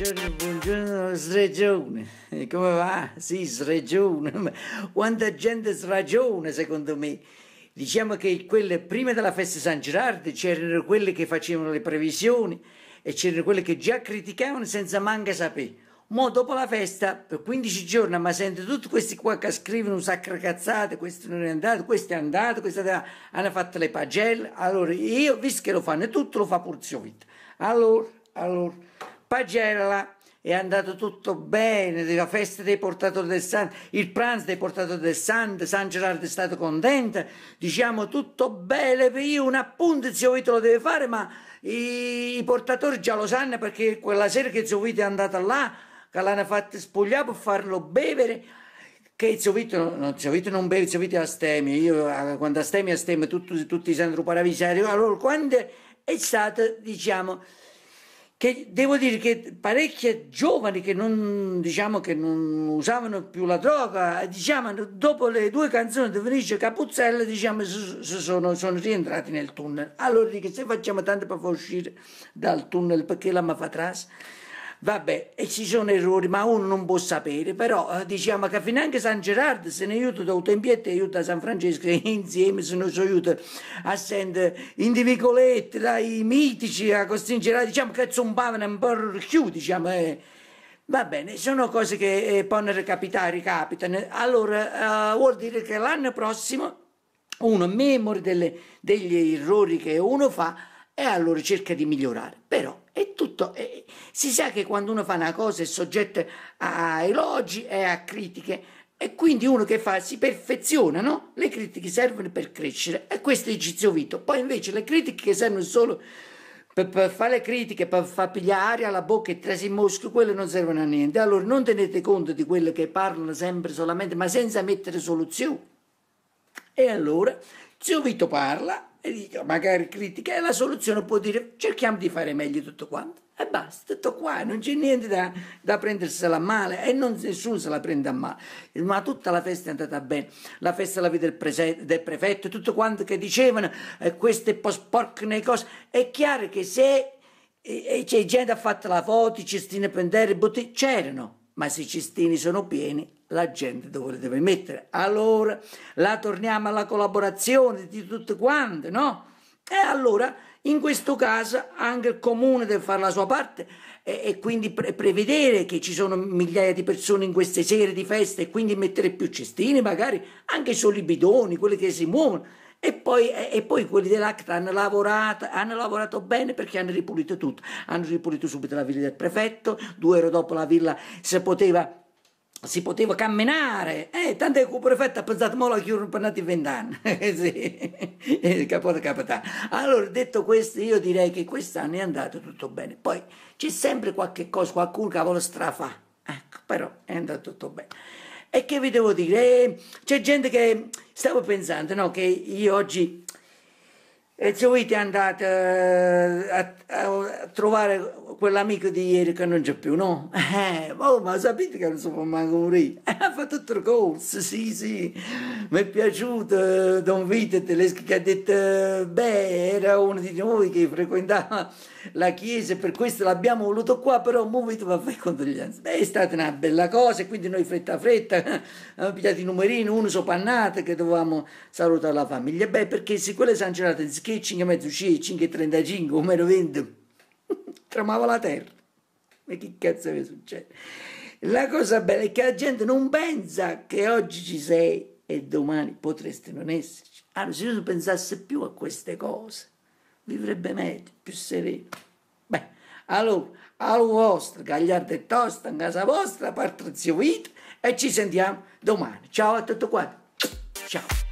Buongiorno, buongiorno sregione. Come va? Sì, sregione. Quanta gente sragione, secondo me. Diciamo che quelle, prima della festa di San Gerardo c'erano quelle che facevano le previsioni e c'erano quelle che già criticavano senza manca sapere. Ma dopo la festa, per 15 giorni, ma sento tutti questi qua che scrivono un sacco di cazzate, questo non è andato, questo è andato, questo è hanno fatto le pagelle. Allora io, visto che lo fanno tutto, lo fa pure Allora, allora pagella è andato tutto bene, la festa dei portatori del santo, il pranzo dei portatori del santo, San Gerardo è stato contento, diciamo tutto bene, io un appunto zio Vito lo deve fare, ma i, portatori già lo sanno perché quella sera che zio Vito è andato là, che l'hanno fatto spogliare per farlo bevere, che zio Vito, no, zio Vito non beve, zio Vito è astemio, io eh, quando astemio astemio tutti, tutti i santi paravisi, allora quando è stato, diciamo, che devo dire che parecchie giovani che non, diciamo, che non usavano più la droga, diciamo, dopo le due canzoni di Felice Capuzzella, diciamo, sono, sono, rientrati nel tunnel. Allora dico, se facciamo tanto per uscire dal tunnel, perché la mi fa trasferire? Vabbè, e ci sono errori, ma uno non può sapere, però eh, diciamo che finanche San Gerardo se ne aiuta da un tempietto e aiuta San Francesco insieme, se ne aiuta a sentire in divicolette dai mitici, a costringere, Gerardo, diciamo che zombavano un po' più, diciamo. Eh. Va bene, sono cose che eh, possono recapitare, ricapitano. Allora, eh, vuol dire che l'anno prossimo uno memore delle, degli errori che uno fa e allora cerca di migliorare. Però è tutto. È, si sa che quando uno fa una cosa è soggetto a elogi e a critiche. E quindi uno che fa si perfeziona, no? Le critiche servono per crescere e questo è il gizio vito. Poi invece le critiche che servono solo per, per fare le critiche, per far pigliare aria alla bocca e trasi mosche, quelle non servono a niente. Allora non tenete conto di quelle che parlano sempre solamente, ma senza mettere soluzioni. E allora zio Vito parla magari critica, e la soluzione può dire cerchiamo di fare meglio tutto quanto. E basta, tutto qua, non c'è niente da, da prendersela male e non, nessuno se la prende a male. Ma tutta la festa è andata bene, la festa la vita del, prese, del prefetto, tutto quanto che dicevano, eh, questo è cose. È chiaro che se e, c'è gente che ha fatto la foto, i cestini a prendere, i c'erano ma se i cestini sono pieni la gente dove li deve mettere. Allora, la torniamo alla collaborazione di tutte quante, no? E allora, in questo caso, anche il comune deve fare la sua parte e, e quindi pre- prevedere che ci sono migliaia di persone in queste sere di festa e quindi mettere più cestini, magari anche solo i bidoni, quelli che si muovono e poi, e poi quelli dell'ACTA hanno lavorato, hanno lavorato bene perché hanno ripulito tutto. Hanno ripulito subito la villa del prefetto, due ore dopo la villa se poteva si poteva camminare, eh, tanto che il prefetto ha pensato che la chiudono per 20 anni, eh, sì, eh, capote capitano. Allora, detto questo, io direi che quest'anno è andato tutto bene, poi c'è sempre qualche cosa, qualcuno che vuole strafare, ecco, però è andato tutto bene. E che vi devo dire? Eh, c'è gente che stavo pensando, no, che io oggi eh, se voi è andato a, eh, a, a trovare quell'amico di ieri che non c'è più, no? Eh, oh, ma sapete che non so manco morire? Eh, ha fatto tutto il corso, sì, sì. Mi è piaciuto eh, Don Vito Teleschi che ha detto, eh, beh, era uno di noi che frequentava la chiesa e per questo l'abbiamo voluto qua, però mo Vito va a fare condoglianze. Beh, è stata una bella cosa, quindi noi fretta fretta abbiamo pigliato i numerini, uno sopannato che dovevamo salutare la famiglia. Beh, perché se quelle è San di Schicci, 5 e 35, come lo vendo? tramava la terra. Ma che cazzo vi succede? La cosa bella è che la gente non pensa che oggi ci sei e domani potresti non esserci. Anzi, se io pensasse più a queste cose, vivrebbe meglio, più sereno. Beh, allora, alla vostra, Gagliardo e Tosta, in casa vostra, parte zio Vito, e ci sentiamo domani. Ciao a tutti quanti. Ciao.